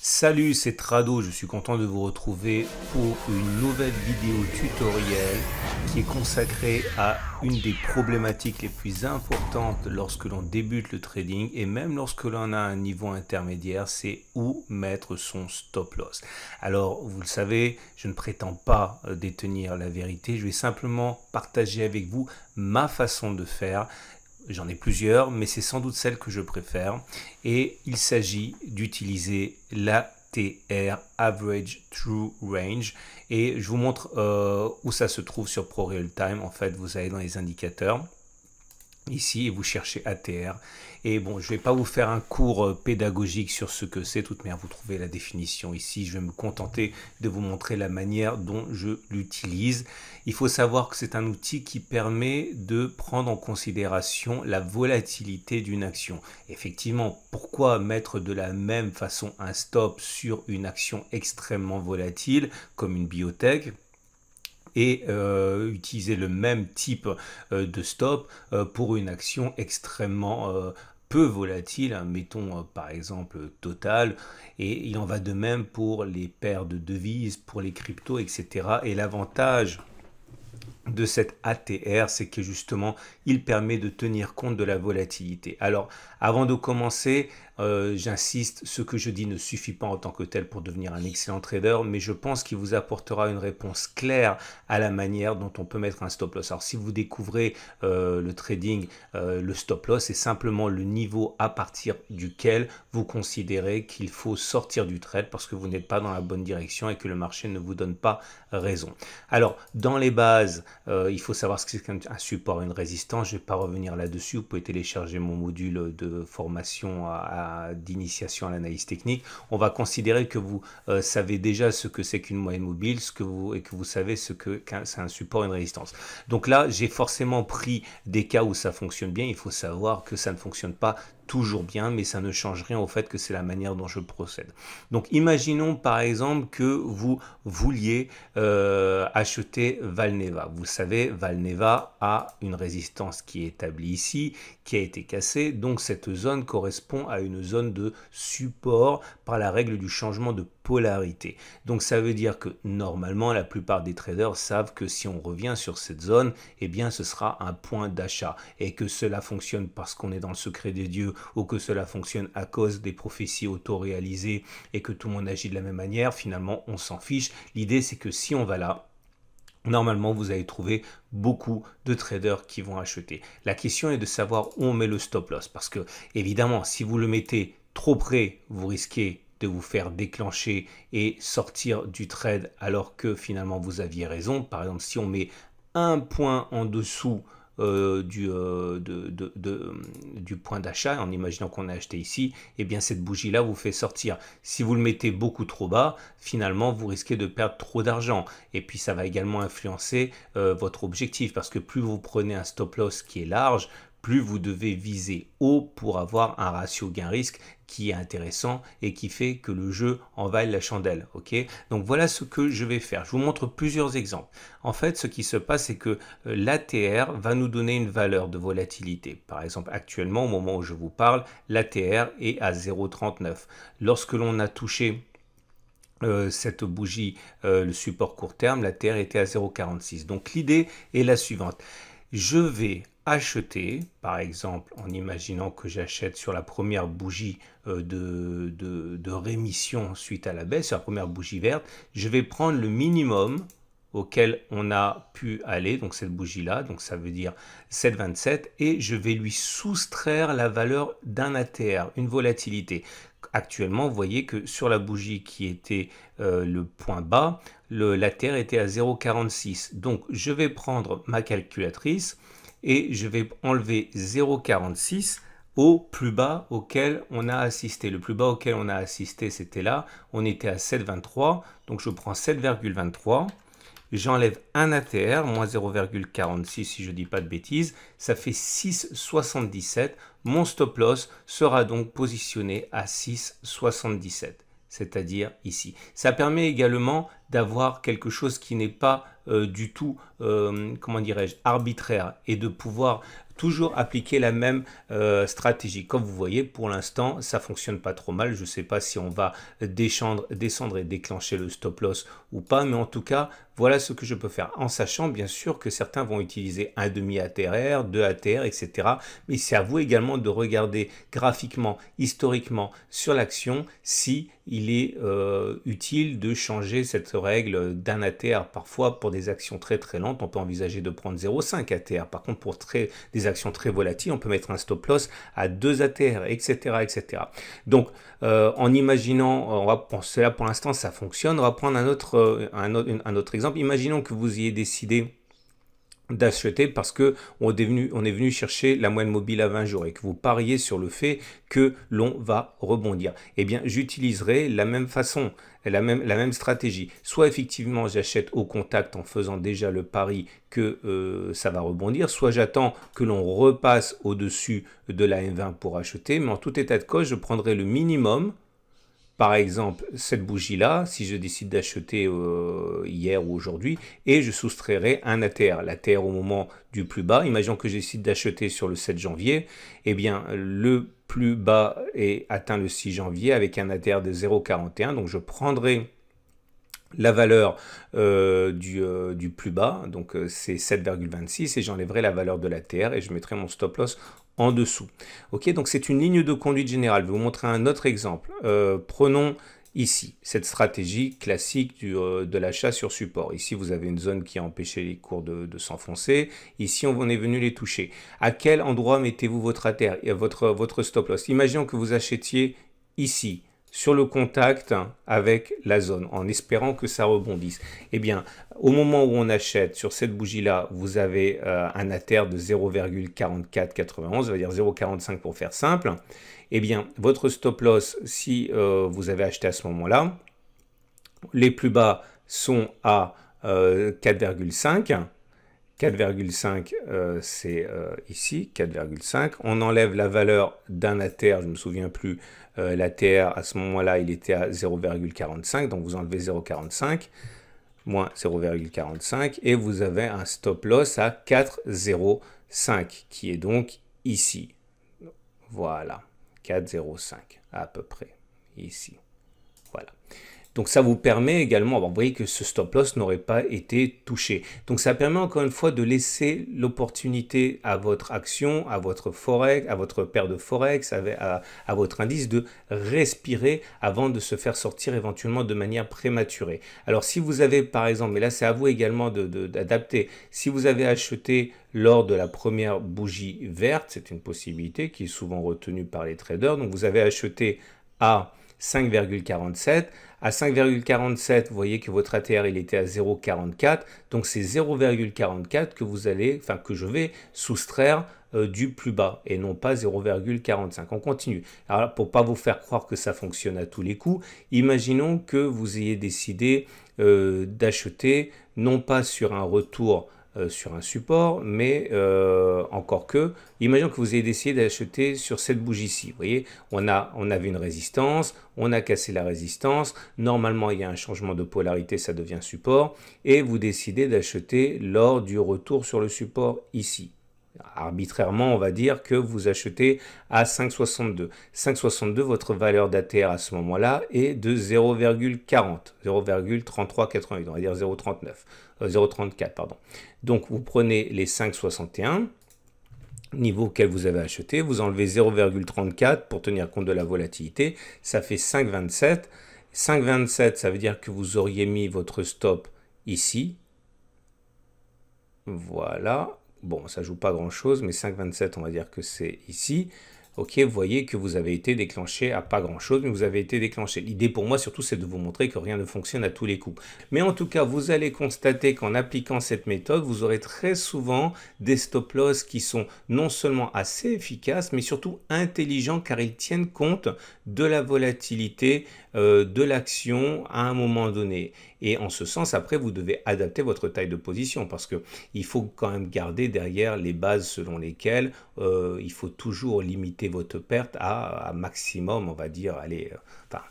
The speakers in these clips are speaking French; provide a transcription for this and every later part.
Salut, c'est Trado, je suis content de vous retrouver pour une nouvelle vidéo tutoriel qui est consacrée à une des problématiques les plus importantes lorsque l'on débute le trading et même lorsque l'on a un niveau intermédiaire, c'est où mettre son stop loss. Alors, vous le savez, je ne prétends pas euh, détenir la vérité, je vais simplement partager avec vous ma façon de faire, J'en ai plusieurs, mais c'est sans doute celle que je préfère. Et il s'agit d'utiliser la TR Average True Range et je vous montre euh, où ça se trouve sur ProRealTime. En fait, vous allez dans les indicateurs ici et vous cherchez ATR. Et bon, je ne vais pas vous faire un cours euh, pédagogique sur ce que c'est, toute manière vous trouvez la définition ici, je vais me contenter de vous montrer la manière dont je l'utilise. Il faut savoir que c'est un outil qui permet de prendre en considération la volatilité d'une action. Effectivement, pourquoi mettre de la même façon un stop sur une action extrêmement volatile comme une biotech et euh, utiliser le même type euh, de stop euh, pour une action extrêmement peu volatile, hein, mettons par exemple Total, et il en va de même pour les paires de devises, pour les cryptos, etc. Et l'avantage de cette ATR, c'est que justement, il permet de tenir compte de la volatilité. Alors, avant de commencer, euh, j'insiste, ce que je dis ne suffit pas en tant que tel pour devenir un excellent trader, mais je pense qu'il vous apportera une réponse claire à la manière dont on peut mettre un stop loss. Alors si vous découvrez euh, le trading, euh, le stop loss c'est simplement le niveau à partir duquel vous considérez qu'il faut sortir du trade parce que vous n'êtes pas dans la bonne direction et que le marché ne vous donne pas raison. Alors dans les bases, il faut savoir ce qu'est un support, une résistance. Je ne vais pas revenir là-dessus. Vous pouvez télécharger mon module de formation à d'initiation à l'analyse technique, on va considérer que vous euh, savez déjà ce que c'est qu'une moyenne mobile, ce que vous, et que vous savez ce que c'est un support et une résistance. Donc là, j'ai forcément pris des cas où ça fonctionne bien. Il faut savoir que ça ne fonctionne pas toujours bien, mais ça ne change rien au fait que c'est la manière dont je procède. Donc imaginons par exemple que vous vouliez euh, acheter Valneva. Vous savez, Valneva a une résistance qui est établie ici, qui a été cassée, donc cette zone correspond à une zone de support par la règle du changement de polarité. Donc ça veut dire que normalement la plupart des traders savent que si on revient sur cette zone, eh bien ce sera un point d'achat et que cela fonctionne parce qu'on est dans le secret des dieux ou que cela fonctionne à cause des prophéties auto-réalisées et que tout le monde agit de la même manière, finalement on s'en fiche. L'idée c'est que si on va là, normalement vous allez trouver beaucoup de traders qui vont acheter. La question est de savoir où on met le stop loss parce que évidemment si vous le mettez trop près vous risquez de vous faire déclencher et sortir du trade alors que finalement vous aviez raison. Par exemple, si on met un point en dessous euh, du, euh, du point d'achat, en imaginant qu'on a acheté ici, et eh bien cette bougie-là vous fait sortir. Si vous le mettez beaucoup trop bas, finalement, vous risquez de perdre trop d'argent. Et puis, ça va également influencer euh, votre objectif, parce que plus vous prenez un stop-loss qui est large, plus vous devez viser haut pour avoir un ratio gain-risque qui est intéressant et qui fait que le jeu en la chandelle. Ok, donc voilà ce que je vais faire. Je vous montre plusieurs exemples. En fait, ce qui se passe, c'est que euh, l'ATR va nous donner une valeur de volatilité. Par exemple, actuellement, au moment où je vous parle, l'ATR est à 0,39. Lorsque l'on a touché euh, cette bougie, euh, le support court terme, l'ATR était à 0,46. Donc l'idée est la suivante. Je vais acheter, par exemple en imaginant que j'achète sur la première bougie euh, de, rémission suite à la baisse, sur la première bougie verte, je vais prendre le minimum auquel on a pu aller, donc cette bougie-là, donc ça veut dire 7,27, et je vais lui soustraire la valeur d'un ATR, une volatilité. Actuellement, vous voyez que sur la bougie qui était euh, le point bas, le, l'ATR était à 0,46. Donc je vais prendre ma calculatrice, et je vais enlever 0,46 au plus bas auquel on a assisté. Le plus bas auquel on a assisté, c'était là. On était à 7,23. Donc je prends 7,23. J'enlève un ATR, moins 0,46 si je ne dis pas de bêtises. Ça fait 6,77. Mon stop loss sera donc positionné à 6,77 c'est-à-dire ici. Ça permet également d'avoir quelque chose qui n'est pas euh, du tout, euh, comment dirais-je, arbitraire et de pouvoir toujours appliquer la même euh, stratégie. Comme vous voyez, pour l'instant, ça fonctionne pas trop mal. Je ne sais pas si on va descendre, descendre et déclencher le stop loss ou pas, mais en tout cas, voilà ce que je peux faire. En sachant bien sûr que certains vont utiliser un demi ATR, deux ATR, etc. Mais c'est à vous également de regarder graphiquement, historiquement sur l'action si il est euh, utile de changer cette règle d'un ATR. Parfois, pour des actions très très lentes, on peut envisager de prendre 0,5 ATR. Par contre, pour très, des actions très volatiles, on peut mettre un stop loss à 2 ATR, etc. etc. Donc, euh, en imaginant, on va penser là pour l'instant, ça fonctionne. On va prendre un autre, euh, un, autre, un autre exemple. Imaginons que vous ayez décidé d'acheter parce que on est, venu, on est venu chercher la moyenne mobile à 20 jours et que vous pariez sur le fait que l'on va rebondir. Eh bien, j'utiliserai la même façon, la même, la même stratégie. Soit effectivement, j'achète au contact en faisant déjà le pari que euh, ça va rebondir, soit j'attends que l'on repasse au-dessus de la M20 pour acheter, mais en tout état de cause, je prendrai le minimum par exemple, cette bougie-là, si je décide d'acheter euh, hier ou aujourd'hui, et je soustrairai un ATR. L'ATR au moment du plus bas, imaginons que je décide d'acheter sur le 7 janvier, eh bien, le plus bas est atteint le 6 janvier avec un ATR de 0,41, donc je prendrai la valeur euh, euh, du, plus bas, donc euh, c'est 7,26, et j'enlèverai la valeur de la terre et je mettrai mon stop loss en dessous. Ok, donc c'est une ligne de conduite générale. Je vais vous montrer un autre exemple. prenons ici cette stratégie classique de l'achat sur support. Ici, vous avez une zone qui a empêché les cours de, s'enfoncer. Ici, on est venu les toucher. À quel endroit mettez-vous votre, votre, votre stop loss Imaginons que vous achetiez ici sur le contact avec la zone en espérant que ça rebondisse. Eh bien, au moment où on achète sur cette bougie-là, vous avez euh, un ATER de 0,4491, ça à dire 0,45 pour faire simple. Eh bien, votre stop loss, si euh, vous avez acheté à ce moment-là, les plus bas sont à 4,5 euh, 4,5 euh, c'est euh, ici, 4,5. On enlève la valeur d'un ATR, je ne me souviens plus, La euh, l'ATR à ce moment-là il était à 0,45, donc vous enlevez 0,45 moins 0,45 et vous avez un stop loss à 4,05 qui est donc ici. Voilà, 4,05 à peu près ici. Voilà. Donc ça vous permet également, vous voyez que ce stop loss n'aurait pas été touché. Donc ça permet encore une fois de laisser l'opportunité à votre action, à votre forex, à votre paire de forex, à, votre indice de respirer avant de se faire sortir éventuellement de manière prématurée. Alors si vous avez par exemple, mais là c'est à vous également d'adapter, si vous avez acheté lors de la première bougie verte, c'est une possibilité qui est souvent retenue par les traders, donc vous avez acheté à 5,47, à 5,47, vous voyez que votre ATR il était à 0,44. Donc c'est 0,44 que vous allez, enfin que je vais soustraire euh, du plus bas et non pas 0,45. On continue. Alors pour pas vous faire croire que ça fonctionne à tous les coups, imaginons que vous ayez décidé euh, d'acheter non pas sur un retour euh, sur un support, mais euh, encore que, imaginons que vous ayez décidé d'acheter sur cette bougie ici. Vous voyez, on, a, on avait une résistance, on a cassé la résistance, normalement il y a un changement de polarité, ça devient support, et vous décidez d'acheter lors du retour sur le support ici arbitrairement, on va dire que vous achetez à 5,62. 5,62, votre valeur d'ATR à ce moment-là est de 0,40, 0,3388, on va dire 0,39, 0,34, euh, pardon. Donc, vous prenez les 5,61 niveau auquel vous avez acheté, vous enlevez 0,34 pour tenir compte de la volatilité, ça fait 5,27. 5,27, ça veut dire que vous auriez mis votre stop ici. Voilà, Bon, ça joue pas grand-chose, mais 5,27, on va dire que c'est ici. Ok, vous voyez que vous avez été déclenché à pas grand-chose, mais vous avez été déclenché. L'idée pour moi, surtout, c'est de vous montrer que rien ne fonctionne à tous les coups. Mais en tout cas, vous allez constater qu'en appliquant cette méthode, vous aurez très souvent des stop-loss qui sont non seulement assez efficaces, mais surtout intelligents, car ils tiennent compte de la volatilité euh, de l'action à un moment donné. Et en ce sens, après, vous devez adapter votre taille de position parce que il faut quand même garder derrière les bases selon lesquelles euh, il faut toujours limiter votre perte à, maximum, on va dire, allez, euh, enfin,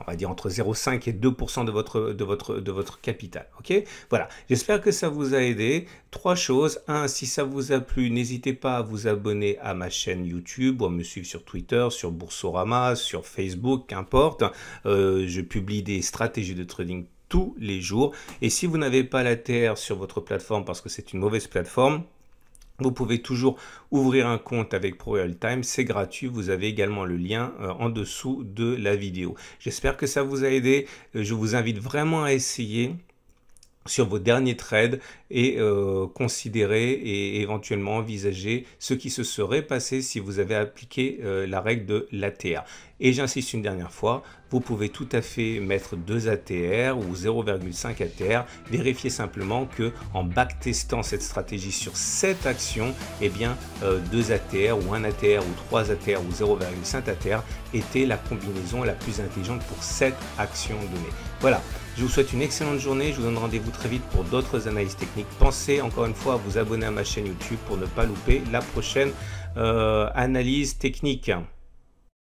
on va dire entre 0,5 et 2% de votre, de, votre, de votre capital. Ok Voilà, j'espère que ça vous a aidé. Trois choses. Un, si ça vous a plu, n'hésitez pas à vous abonner à ma chaîne YouTube ou à me suivre sur Twitter, sur Boursorama, sur Facebook, qu'importe. Euh, je publie des stratégies de trading tous les jours. Et si vous n'avez pas la terre sur votre plateforme parce que c'est une mauvaise plateforme, vous pouvez toujours ouvrir un compte avec ProRealTime, c'est gratuit, vous avez également le lien euh, en dessous de la vidéo. J'espère que ça vous a aidé, euh, je vous invite vraiment à essayer sur vos derniers trades et euh, considérer et éventuellement envisager ce qui se serait passé si vous avez appliqué euh, la règle de l'ATR. Et j'insiste une dernière fois, vous pouvez tout à fait mettre 2 ATR ou 0,5 ATR, vérifiez simplement que en backtestant cette stratégie sur cette action, eh bien 2 euh, ATR ou 1 ATR ou 3 ATR ou 0,5 ATR était la combinaison la plus intelligente pour cette action donnée. Voilà. Je vous souhaite une excellente journée. Je vous donne rendez-vous très vite pour d'autres analyses techniques. Pensez encore une fois à vous abonner à ma chaîne YouTube pour ne pas louper la prochaine euh, analyse technique.